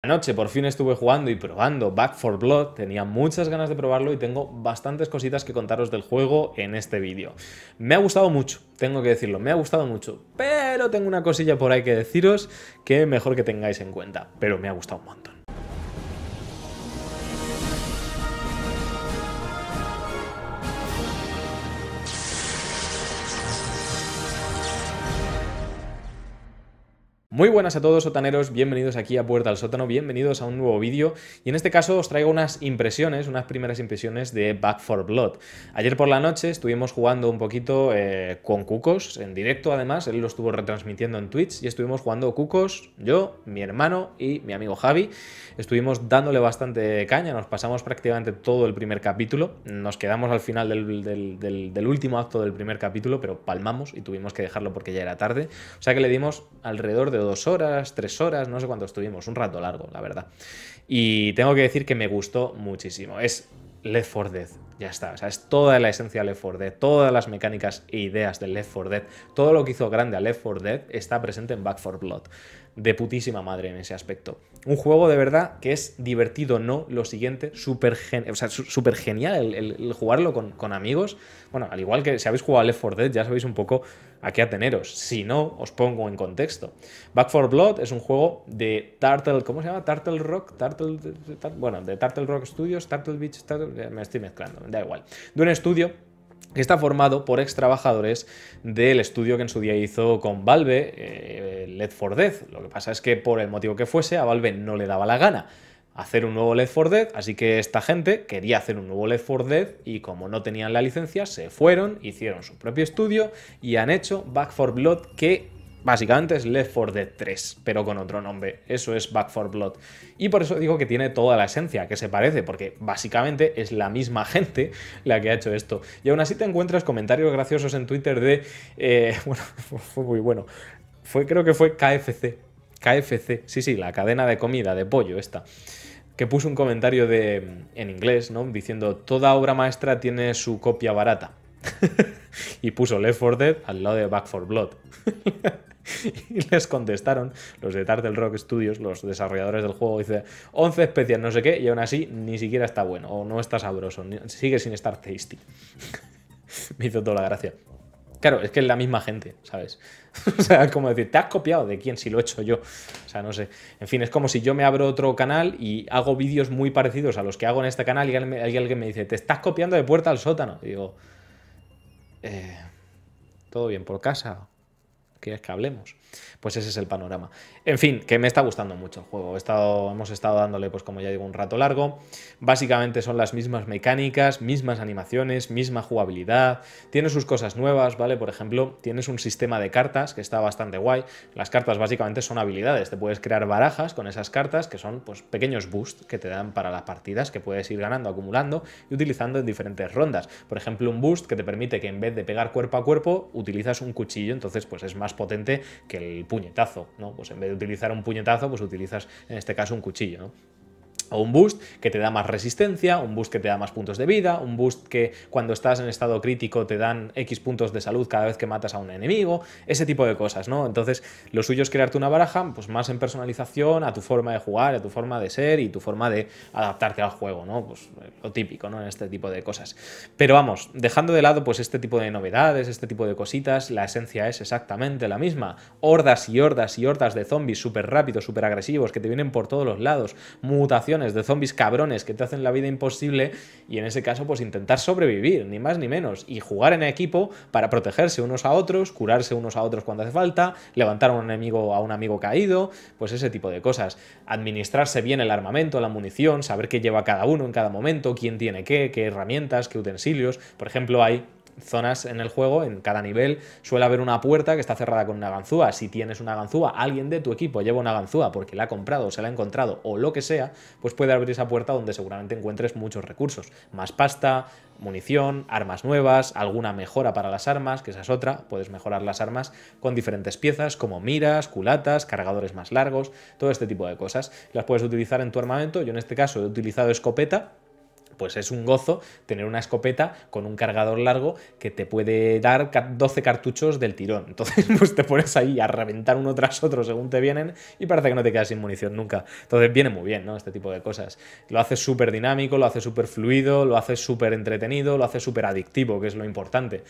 Anoche por fin estuve jugando y probando Back for Blood, tenía muchas ganas de probarlo y tengo bastantes cositas que contaros del juego en este vídeo. Me ha gustado mucho, tengo que decirlo, me ha gustado mucho, pero tengo una cosilla por ahí que deciros que mejor que tengáis en cuenta, pero me ha gustado un montón. Muy buenas a todos sotaneros, bienvenidos aquí a Puerta al Sótano, bienvenidos a un nuevo vídeo y en este caso os traigo unas impresiones, unas primeras impresiones de Back for Blood. Ayer por la noche estuvimos jugando un poquito eh, con Cucos, en directo además, él lo estuvo retransmitiendo en Twitch y estuvimos jugando Cucos, yo, mi hermano y mi amigo Javi. Estuvimos dándole bastante caña, nos pasamos prácticamente todo el primer capítulo, nos quedamos al final del, del último acto del primer capítulo, pero palmamos y tuvimos que dejarlo porque ya era tarde, o sea que le dimos alrededor de dos horas, tres horas, no sé cuánto estuvimos, un rato largo, la verdad. Y tengo que decir que me gustó muchísimo. Es Left 4 Dead, ya está. O es toda la esencia de Left 4 Dead, todas las mecánicas e ideas de Left 4 Dead, todo lo que hizo grande a Left 4 Dead está presente en Back 4 Blood de putísima madre en ese aspecto. Un juego de verdad que es divertido, no lo siguiente, súper genial el, jugarlo con, amigos. Bueno, al igual que si habéis jugado Left 4 Dead, ya sabéis un poco a qué ateneros. Si no, os pongo en contexto. Back for Blood es un juego de Turtle, ¿cómo se llama? Turtle Rock, bueno, de Turtle Rock Studios, Turtle Beach, me estoy mezclando, da igual. De un estudio que está formado por ex trabajadores del estudio que en su día hizo con Valve, eh, Lead for Death. Lo que pasa es que por el motivo que fuese, a Valve no le daba la gana hacer un nuevo Led for Dead, así que esta gente quería hacer un nuevo Lead for Dead y como no tenían la licencia, se fueron, hicieron su propio estudio y han hecho Back for Blood que Básicamente es Left 4 Dead 3, pero con otro nombre. Eso es Back 4 Blood. Y por eso digo que tiene toda la esencia, que se parece, porque básicamente es la misma gente la que ha hecho esto. Y aún así te encuentras comentarios graciosos en Twitter de... Eh, bueno, fue muy bueno. Fue, creo que fue KFC. KFC, sí, sí, la cadena de comida, de pollo esta que puso un comentario mm, en inglés, ¿no? Diciendo, toda obra maestra tiene su copia barata. y puso Left 4 Dead al lado de Back 4 Blood. y les contestaron los de Turtle Rock Studios, los desarrolladores del juego, dice 11 especias, no sé qué, y aún así ni siquiera está bueno o no está sabroso, sigue sin estar tasty. Me hizo toda la gracia. Claro, es que es la misma gente, ¿sabes? o sea, como decir, ¿te has copiado de quién si lo he hecho yo? O sea, no sé. En fin, es como si yo me abro otro canal y hago vídeos muy parecidos a los que hago en este canal y alguien, me dice, te estás copiando de puerta al sótano. Y digo, eh, todo bien por casa. ¿Quieres que hablemos? pues ese es el panorama. En fin, que me está gustando mucho el juego. hemos estado dándole, pues como ya digo, un rato largo. Básicamente son las mismas mecánicas, mismas animaciones, misma jugabilidad. Tiene sus cosas nuevas, ¿vale? Por ejemplo, tienes un sistema de cartas que está bastante guay. Las cartas básicamente son habilidades. Te puedes crear barajas con esas cartas que son pues pequeños boosts que te dan para las partidas que puedes ir ganando, acumulando y utilizando en diferentes rondas. Por ejemplo, un boost que te permite que en vez de pegar cuerpo a cuerpo, utilizas un cuchillo, entonces pues es más potente que el puñetazo, ¿no? Pues en vez de utilizar un puñetazo, pues utilizas en este caso un cuchillo, ¿no? O un boost que te da más resistencia, un boost que te da más puntos de vida, un boost que cuando estás en estado crítico te dan X puntos de salud cada vez que matas a un enemigo, ese tipo de cosas, ¿no? Entonces, lo suyo es crearte una baraja, pues más en personalización, a tu forma de jugar, a tu forma de ser y tu forma de adaptarte al juego, ¿no? Pues eh, lo típico, ¿no? En este tipo de cosas. Pero vamos, dejando de lado pues este tipo de novedades, este tipo de cositas, la esencia es exactamente la misma. Hordas y hordas y hordas de zombies súper rápidos, súper agresivos, que te vienen por todos los lados, mutaciones de zombies cabrones que te hacen la vida imposible y en ese caso pues intentar sobrevivir, ni más ni menos, y jugar en equipo para protegerse unos a otros, curarse unos a otros cuando hace falta, levantar a un enemigo a un amigo caído, pues ese tipo de cosas. Administrarse bien el armamento, la munición, saber qué lleva cada uno en cada momento, quién tiene qué, qué herramientas, qué utensilios. Por ejemplo, hay zonas en el juego, en cada nivel, suele haber una puerta que está cerrada con una ganzúa. Si tienes una ganzúa, alguien de tu equipo lleva una ganzúa porque la ha comprado o se la ha encontrado o lo que sea, pues puede abrir esa puerta donde seguramente encuentres muchos recursos. Más pasta, munición, armas nuevas, alguna mejora para las armas, que esa es otra, puedes mejorar las armas con diferentes piezas como miras, culatas, cargadores más largos, todo este tipo de cosas. Las puedes utilizar en tu armamento, yo en este caso he utilizado escopeta, pues es un gozo tener una escopeta con un cargador largo que te puede dar 12 cartuchos del tirón. Entonces, pues te pones ahí a reventar uno tras otro según te vienen y parece que no te quedas sin munición nunca. Entonces, viene muy bien, ¿no? Este tipo de cosas. Lo hace súper dinámico, lo hace súper fluido, lo hace súper entretenido, lo hace súper adictivo, que es lo importante.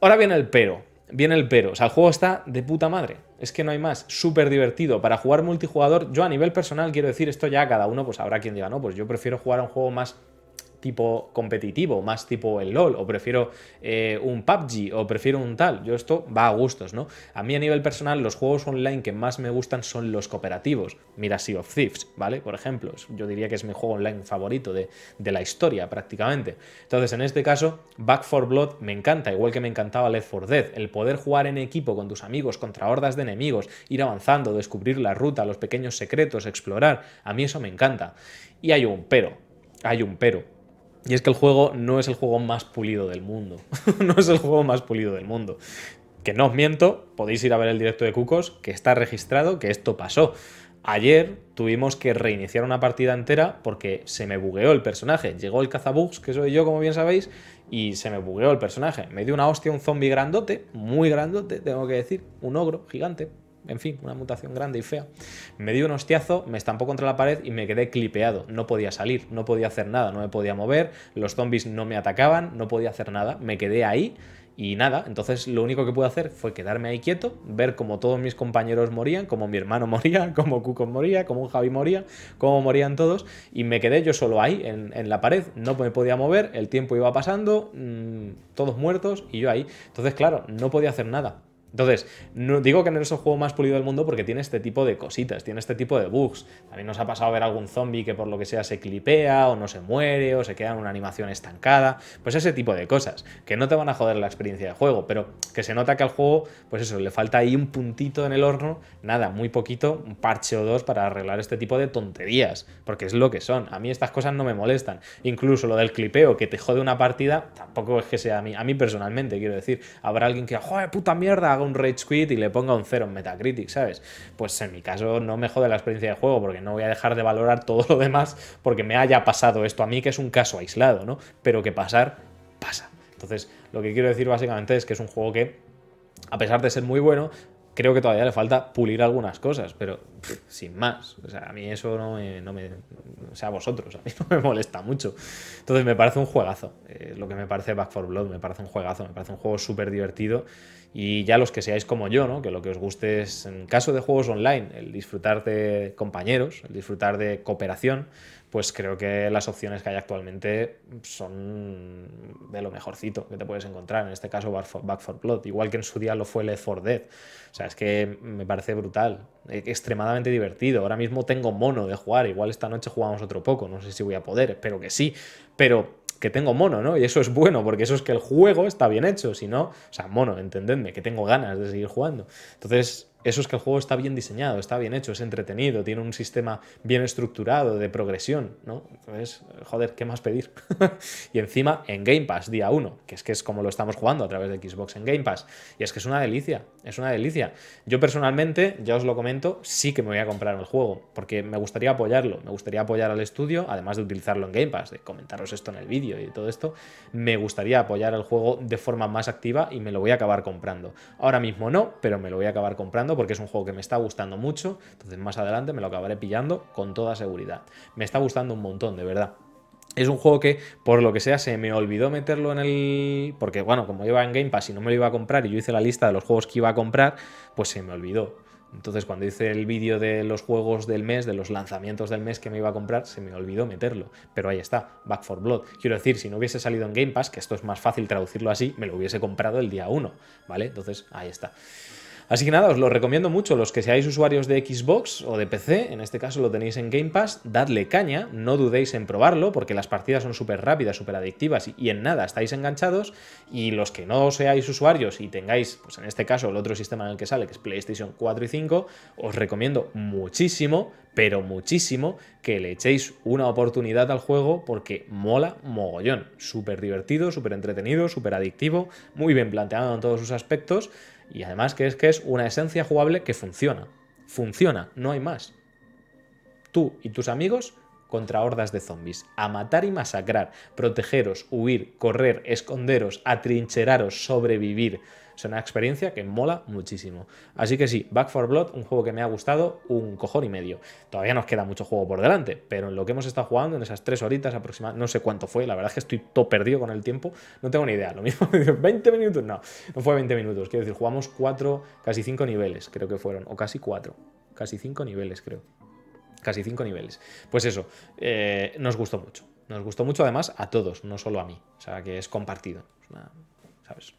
Ahora viene el pero. Viene el pero. O sea, el juego está de puta madre. Es que no hay más. Súper divertido. Para jugar multijugador, yo a nivel personal quiero decir esto ya cada uno, pues habrá quien diga, no, pues yo prefiero jugar a un juego más tipo competitivo, más tipo el LOL, o prefiero eh, un PUBG, o prefiero un tal. Yo esto va a gustos, ¿no? A mí a nivel personal, los juegos online que más me gustan son los cooperativos. Mira Sea of Thieves, ¿vale? Por ejemplo, yo diría que es mi juego online favorito de, la historia prácticamente. Entonces, en este caso, Back for Blood me encanta, igual que me encantaba Left 4 Dead. El poder jugar en equipo con tus amigos contra hordas de enemigos, ir avanzando, descubrir la ruta, los pequeños secretos, explorar, a mí eso me encanta. Y hay un pero, hay un pero y es que el juego no es el juego más pulido del mundo. no es el juego más pulido del mundo. Que no os miento, podéis ir a ver el directo de Cucos, que está registrado, que esto pasó. Ayer tuvimos que reiniciar una partida entera porque se me bugueó el personaje. Llegó el cazabugs, que soy yo, como bien sabéis, y se me bugueó el personaje. Me dio una hostia un zombie grandote, muy grandote, tengo que decir, un ogro gigante, en fin, una mutación grande y fea. Me dio un hostiazo, me estampó contra la pared y me quedé clipeado. No podía salir, no podía hacer nada, no me podía mover, los zombies no me atacaban, no podía hacer nada, me quedé ahí y nada, entonces lo único que pude hacer fue quedarme ahí quieto, ver cómo todos mis compañeros morían, como mi hermano moría, como Cuco moría, cómo Javi moría, cómo morían todos, y me quedé yo solo ahí, en, la pared, no me podía mover, el tiempo iba pasando, mm, todos muertos y yo ahí. Entonces, claro, no podía hacer nada. Entonces, no, digo que no es el juego más pulido del mundo porque tiene este tipo de cositas, tiene este tipo de bugs. También nos ha pasado ver algún zombie que por lo que sea se clipea o no se muere o se queda en una animación estancada. Pues ese tipo de cosas, que no te van a joder la experiencia de juego, pero que se nota que al juego, pues eso, le falta ahí un puntito en el horno, nada, muy poquito, un parche o dos para arreglar este tipo de tonterías, porque es lo que son. A mí estas cosas no me molestan. Incluso lo del clipeo que te jode una partida, tampoco es que sea a mí, a mí personalmente, quiero decir. Habrá alguien que, joder, puta mierda, un rage quit y le ponga un 0 en Metacritic, ¿sabes? Pues en mi caso no me jode la experiencia de juego porque no voy a dejar de valorar todo lo demás porque me haya pasado esto a mí, que es un caso aislado, ¿no? Pero que pasar, pasa. Entonces, lo que quiero decir básicamente es que es un juego que, a pesar de ser muy bueno, creo que todavía le falta pulir algunas cosas, pero sin más. O sea, a mí eso no me, O sea, a vosotros, a mí no me molesta mucho. Entonces me parece un juegazo. Eh, lo que me parece Back for Blood, me parece un juegazo, me parece un juego súper divertido. Y ya los que seáis como yo, ¿no? Que lo que os guste es, en caso de juegos online, el disfrutar de compañeros, el disfrutar de cooperación, pues creo que las opciones que hay actualmente son de lo mejorcito que te puedes encontrar. En este caso, Back 4 Blood, igual que en su día lo fue Left 4 Dead. O sea, es que me parece brutal, e, extremadamente divertido. Ahora mismo tengo mono de jugar, igual esta noche jugamos otro poco, no sé si voy a poder, espero que sí, pero que tengo mono, ¿no? Y eso es bueno, porque eso es que el juego está bien hecho, si no, o sea, mono, entendedme, que tengo ganas de seguir jugando. Entonces, eso es que el juego está bien diseñado, está bien hecho, es entretenido, tiene un sistema bien estructurado de progresión, ¿no? Entonces, joder, ¿qué más pedir? y encima en Game Pass, día 1, que es que es como lo estamos jugando a través de Xbox en Game Pass. Y es que es una delicia, es una delicia. Yo personalmente, ya os lo comento, sí que me voy a comprar el juego, porque me gustaría apoyarlo, me gustaría apoyar al estudio, además de utilizarlo en Game Pass, de comentaros esto en el vídeo y todo esto, me gustaría apoyar el juego de forma más activa y me lo voy a acabar comprando. Ahora mismo no, pero me lo voy a acabar comprando porque es un juego que me está gustando mucho, entonces más adelante me lo acabaré pillando con toda seguridad. Me está gustando un montón, de verdad. Es un juego que, por lo que sea, se me olvidó meterlo en el. Porque, bueno, como iba en Game Pass y no me lo iba a comprar y yo hice la lista de los juegos que iba a comprar, pues se me olvidó. Entonces, cuando hice el vídeo de los juegos del mes, de los lanzamientos del mes que me iba a comprar, se me olvidó meterlo. Pero ahí está, Back for Blood. Quiero decir, si no hubiese salido en Game Pass, que esto es más fácil traducirlo así, me lo hubiese comprado el día 1, ¿vale? Entonces, ahí está. Así que nada, os lo recomiendo mucho. Los que seáis usuarios de Xbox o de PC, en este caso lo tenéis en Game Pass, dadle caña, no dudéis en probarlo, porque las partidas son súper rápidas, súper adictivas y en nada estáis enganchados. Y los que no seáis usuarios y tengáis, pues en este caso, el otro sistema en el que sale, que es PlayStation 4 y 5, os recomiendo muchísimo, pero muchísimo, que le echéis una oportunidad al juego porque mola mogollón. Súper divertido, súper entretenido, súper adictivo, muy bien planteado en todos sus aspectos. Y además que es que es una esencia jugable que funciona. Funciona, no hay más. Tú y tus amigos contra hordas de zombies, a matar y masacrar, protegeros, huir, correr, esconderos, atrincheraros, sobrevivir. Es una experiencia que mola muchísimo. Así que sí, Back for Blood, un juego que me ha gustado un cojón y medio. Todavía nos queda mucho juego por delante, pero en lo que hemos estado jugando, en esas tres horitas aproximadamente, no sé cuánto fue, la verdad es que estoy todo perdido con el tiempo, no tengo ni idea. Lo mismo, 20 minutos, no, no fue 20 minutos. Quiero decir, jugamos cuatro, casi cinco niveles, creo que fueron, o casi cuatro, casi cinco niveles, creo. Casi cinco niveles. Pues eso, eh, nos gustó mucho. Nos gustó mucho además a todos, no solo a mí. O sea, que es compartido. ¿Sabes?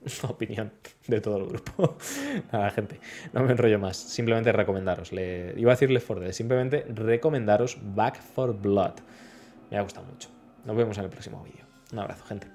opinión de todo el grupo. a la gente, no me enrollo más. Simplemente recomendaros. Iba a decirle Ford, Simplemente recomendaros Back for Blood. Me ha gustado mucho. Nos vemos en el próximo vídeo. Un abrazo, gente.